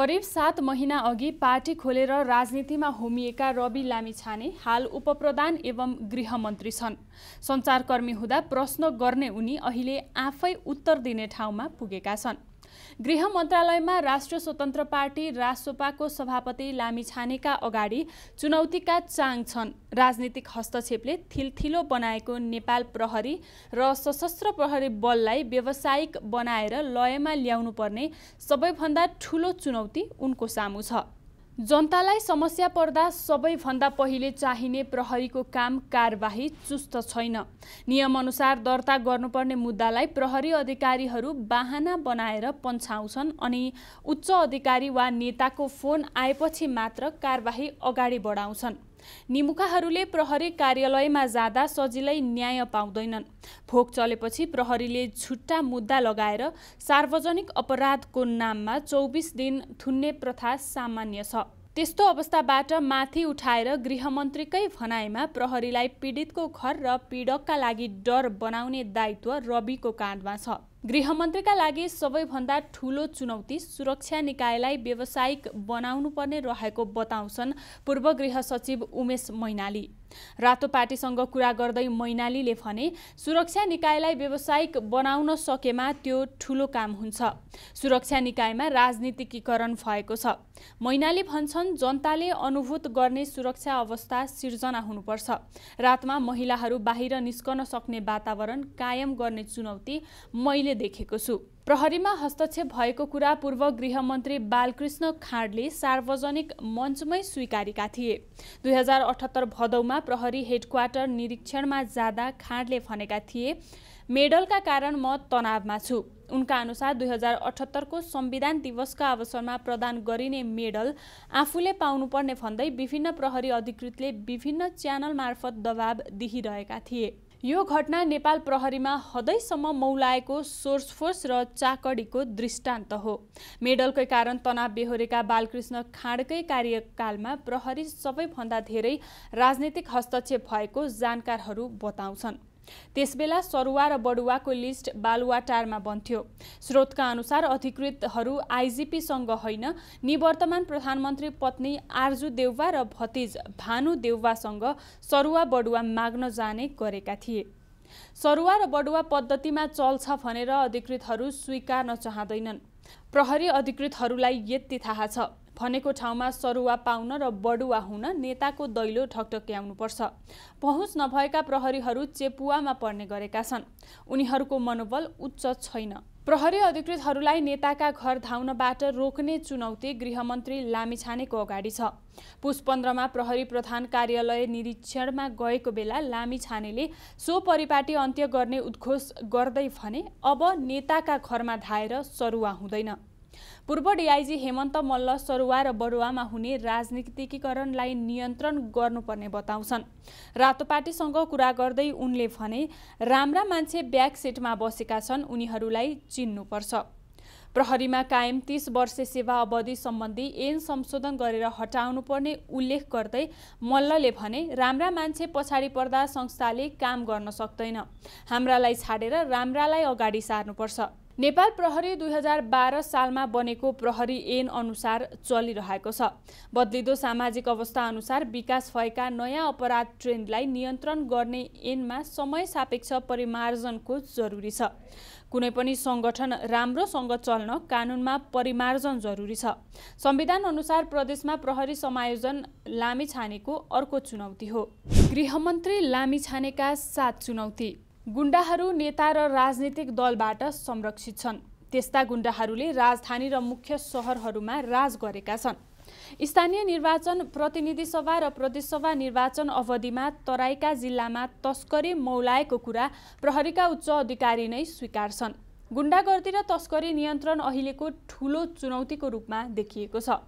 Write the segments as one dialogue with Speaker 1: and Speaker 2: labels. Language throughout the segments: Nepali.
Speaker 1: करिब सात महिना अघि पार्टी खोलेर राजनीतिमा होमिएका रवि लामिछाने हाल उपप्रधान एवं गृहमन्त्री छन् सञ्चारकर्मी हुँदा प्रश्न गर्ने उनी अहिले आफै उत्तर दिने ठाउँमा पुगेका छन् गृह मन्त्रालयमा राष्ट्र स्वतन्त्र पार्टी राजसोपाको सभापति लामी छानेका अगाडि चुनौतीका चाङ छन् राजनीतिक हस्तक्षेपले थिलथिलो बनाएको नेपाल प्रहरी र सशस्त्र प्रहरी बललाई व्यावसायिक बनाएर लयमा ल्याउनुपर्ने सबैभन्दा ठुलो चुनौती उनको सामु छ जनतालाई समस्या पर्दा सबैभन्दा पहिले चाहिने प्रहरीको काम कारवाही चुस्त छैन नियमअनुसार दर्ता गर्नुपर्ने मुद्दालाई प्रहरी अधिकारीहरू बाहना बनाएर पन्छाउँछन् अनि उच्च अधिकारी वा नेताको फोन आएपछि मात्र कारवाही अगाडि बढाउँछन् निमुखाहरूले प्रहरी कार्यालयमा जाँदा सजिलै न्याय पाउँदैनन् भोक चलेपछि प्रहरीले छुट्टा मुद्दा लगाएर सार्वजनिक अपराधको नाममा चौबिस दिन थुन्ने प्रथा सामान्य छ त्यस्तो अवस्थाबाट माथि उठाएर गृहमन्त्रीकै भनाइमा प्रहरीलाई पीडितको घर र पीडकका लागि डर बनाउने दायित्व रविको काँधमा छ गृहमन्त्रीका लागि सबैभन्दा ठूलो चुनौती सुरक्षा निकायलाई व्यावसायिक बनाउनुपर्ने रहेको बताउँछन् पूर्व गृह सचिव उमेश मैनाली रातो पार्टीसँग कुरा गर्दै मैनालीले भने सुरक्षा निकायलाई व्यावसायिक बनाउन सकेमा त्यो ठुलो काम हुन्छ सुरक्षा निकायमा राजनीतिकीकरण भएको छ मैनाली भन्छन् जनताले अनुभूत गर्ने सुरक्षा अवस्था सिर्जना हुनुपर्छ रातमा महिलाहरू बाहिर निस्कन सक्ने वातावरण कायम गर्ने चुनौती मैले देखेको छु प्रहरीमा हस्तक्षेप भएको कुरा पूर्व गृहमन्त्री बालकृष्ण खाँडले सार्वजनिक मञ्चमै स्वीकारेका थिए दुई हजार अठहत्तर भदौमा प्रहरी हेडक्वार्टर निरीक्षणमा जाँदा खाँडले भनेका थिए मेडलका कारण म तनावमा छु उनका अनुसार दुई हजार अठहत्तरको संविधान दिवसका अवसरमा प्रदान गरिने मेडल आफूले पाउनुपर्ने भन्दै विभिन्न प्रहरी अधिकृतले विभिन्न च्यानल मार्फत दबाब दिइरहेका थिए यो घटना नेपाल प्रहरीमा हदैसम्म मौलाएको सोर्सफोर्स र चाकडीको दृष्टान्त हो मेडलकै कारण तनाव बेहोरेका बालकृष्ण खाँडकै कार्यकालमा प्रहरी सबैभन्दा धेरै राजनीतिक हस्तक्षेप भएको जानकारहरू बताउँछन् त्यसबेला सरुवा र बडुवाको लिस्ट बालुवाटारमा बन्थ्यो स्रोतका अनुसार अधिकृतहरू आइजिपीसँग होइन निवर्तमान प्रधानमन्त्री पत्नी आर्जु देउवा र भतिज भानु देउवासँग सरुवा बडुवा माग्न जाने गरेका थिए सरुवा र बडुवा पद्धतिमा चल्छ भनेर अधिकृतहरू स्वीकार्न चाहँदैनन् प्रहरी अधिकृतहरूलाई यति थाहा छ भनेको ठाउँमा सरुवा पाउन र बडुवा हुन नेताको दैलो पर्छ पहुँच नभएका प्रहरीहरू चेपुवामा पर्ने गरेका छन् उनीहरूको मनोबल उच्च छैन प्रहरी अधिकृतहरूलाई नेताका घर धाउनबाट रोक्ने चुनौती गृहमन्त्री लामिछानेको अगाडि छ पुष पन्ध्रमा प्रहरी प्रधान कार्यालय निरीक्षणमा गएको बेला लामिछानेले सो परिपाटी अन्त्य गर्ने उद्घोष गर्दै भने अब नेताका घरमा धाएर सरुवा हुँदैन पूर्व डिआइजी हेमन्त मल्ल सरुवा र बरुवामा हुने राजनीतिकीकरणलाई नियन्त्रण गर्नुपर्ने बताउँछन् रातोपाटीसँग कुरा गर्दै उनले भने राम्रा मान्छे ब्याक सिटमा बसेका छन् उनीहरूलाई चिन्नुपर्छ प्रहरीमा कायम तीस वर्ष सेवा अवधि सम्बन्धी ऐन संशोधन गरेर हटाउनुपर्ने उल्लेख गर्दै मल्लले भने राम्रा मान्छे पछाडि पर्दा संस्थाले काम गर्न सक्दैन हाम्रालाई छाडेर राम्रालाई अगाडि सार्नुपर्छ नेपाल प्रहरी दुई हजार बाह्र सालमा बनेको प्रहरी ऐन अनुसार चलिरहेको छ बदलिँदो सामाजिक अवस्था अनुसार विकास भएका नयाँ अपराध ट्रेन्डलाई नियन्त्रण गर्ने ऐनमा समय सापेक्ष परिमार्जनको जरुरी छ कुनै पनि सङ्गठन राम्रोसँग चल्न कानुनमा परिमार्जन जरुरी छ संविधान अनुसार प्रदेशमा प्रहरी समायोजन छानेको अर्को चुनौती हो गृहमन्त्री लामी छानेका सात चुनौती गुण्डाहरू नेता र राजनीतिक दलबाट संरक्षित छन् त्यस्ता गुण्डाहरूले राजधानी र मुख्य सहरहरूमा राज गरेका छन् स्थानीय निर्वाचन प्रतिनिधि सभा र प्रदेशसभा निर्वाचन अवधिमा तराईका जिल्लामा तस्करी मौलाएको कुरा प्रहरीका उच्च अधिकारी नै स्वीकार्छन् गुण्डागर्दी र तस्करी नियन्त्रण अहिलेको ठुलो चुनौतीको रूपमा देखिएको छ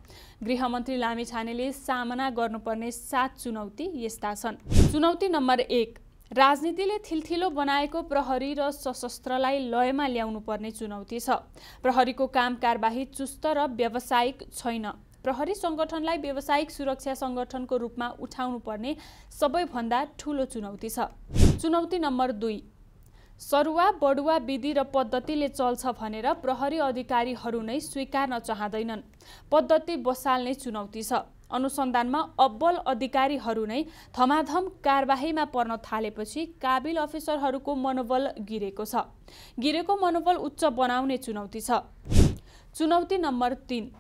Speaker 1: गृहमन्त्री लामिछानेले सामना गर्नुपर्ने सात चुनौती यस्ता छन् चुनौती नम्बर एक राजनीतिले थिलथिलो बनाएको प्रहरी र सशस्त्रलाई लयमा ल्याउनु पर्ने चुनौती छ प्रहरीको काम कारबाही चुस्त र व्यावसायिक छैन प्रहरी सङ्गठनलाई व्यावसायिक सुरक्षा सङ्गठनको रूपमा उठाउनु पर्ने सबैभन्दा ठुलो चुनौती छ चुनौती नम्बर दुई सरुवा बडुवा विधि र पद्धतिले चल्छ भनेर प्रहरी अधिकारीहरू नै स्वीकार्न चाहँदैनन् पद्धति बसाल्ने चुनौती छ अनुसन्धानमा अब्बल अधिकारीहरू नै थमाधम कारवाहीमा पर्न थालेपछि काबिल अफिसरहरूको मनोबल गिरेको छ गिरेको मनोबल उच्च बनाउने चुनौती छ चुनौती नम्बर तिन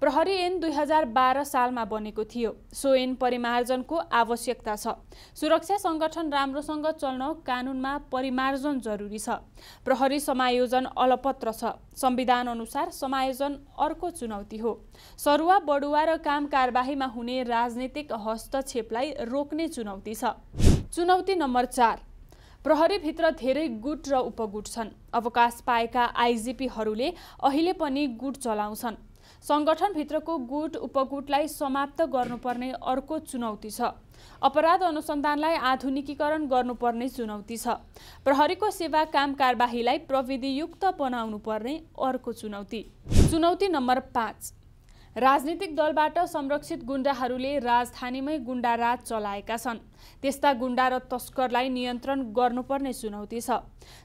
Speaker 1: प्रहरी ऐन दुई हजार बाह्र सालमा बनेको थियो सो ऐन परिमार्जनको आवश्यकता छ सुरक्षा सङ्गठन राम्रोसँग चल्न कानुनमा परिमार्जन जरुरी छ प्रहरी समायोजन अलपत्र छ संविधान अनुसार समायोजन अर्को चुनौती हो सरुवा बडुवा र काम कारबाहीमा हुने राजनीतिक हस्तक्षेपलाई रोक्ने चुनौती छ चुनौती नम्बर चार प्रहरीभित्र धेरै गुट र उपगुट छन् अवकाश पाएका आइजिपीहरूले अहिले पनि गुट चलाउँछन् सङ्गठनभित्रको गुट उपगुटलाई समाप्त गर्नुपर्ने अर्को चुनौती छ अपराध अनुसन्धानलाई आधुनिकीकरण गर्नुपर्ने चुनौती छ प्रहरीको सेवा काम कारबाहीलाई प्रविधियुक्त बनाउनुपर्ने अर्को चुनौती चुनौती नम्बर पाँच राजनीतिक दलबाट संरक्षित गुण्डाहरूले राजधानीमै गुण्डाराज चलाएका छन् त्यस्ता गुण्डा र तस्करलाई नियन्त्रण गर्नुपर्ने चुनौती छ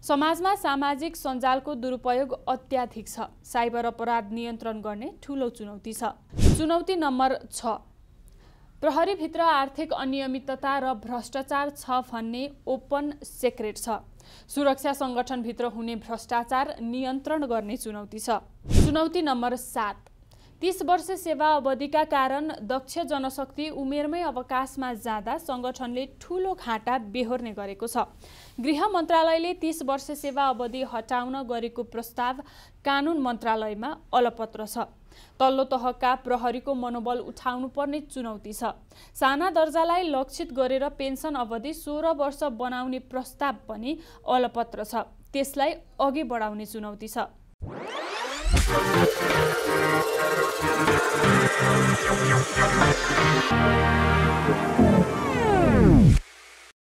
Speaker 1: समाजमा सामाजिक सञ्जालको दुरुपयोग अत्याधिक छ साइबर अपराध नियन्त्रण गर्ने ठुलो चुनौती छ चुनौती नम्बर छ प्रहरीभित्र आर्थिक अनियमितता र भ्रष्टाचार छ भन्ने ओपन सेक्रेट छ सुरक्षा सङ्गठनभित्र हुने भ्रष्टाचार नियन्त्रण गर्ने चुनौती छ चुनौती नम्बर सात तीस वर्ष सेवा अवधिका कारण दक्ष जनशक्ति उमेरमै अवकाशमा जाँदा सङ्गठनले ठूलो घाटा बेहोर्ने गरेको छ गृह मन्त्रालयले तीस वर्ष सेवा अवधि हटाउन गरेको प्रस्ताव कानुन मन्त्रालयमा अलपत्र छ तल्लो तहका प्रहरीको मनोबल पर्ने चुनौती छ साना दर्जालाई लक्षित गरेर पेन्सन अवधि सोह्र वर्ष बनाउने प्रस्ताव पनि अलपत्र छ त्यसलाई अघि बढाउने चुनौती छ Thank you.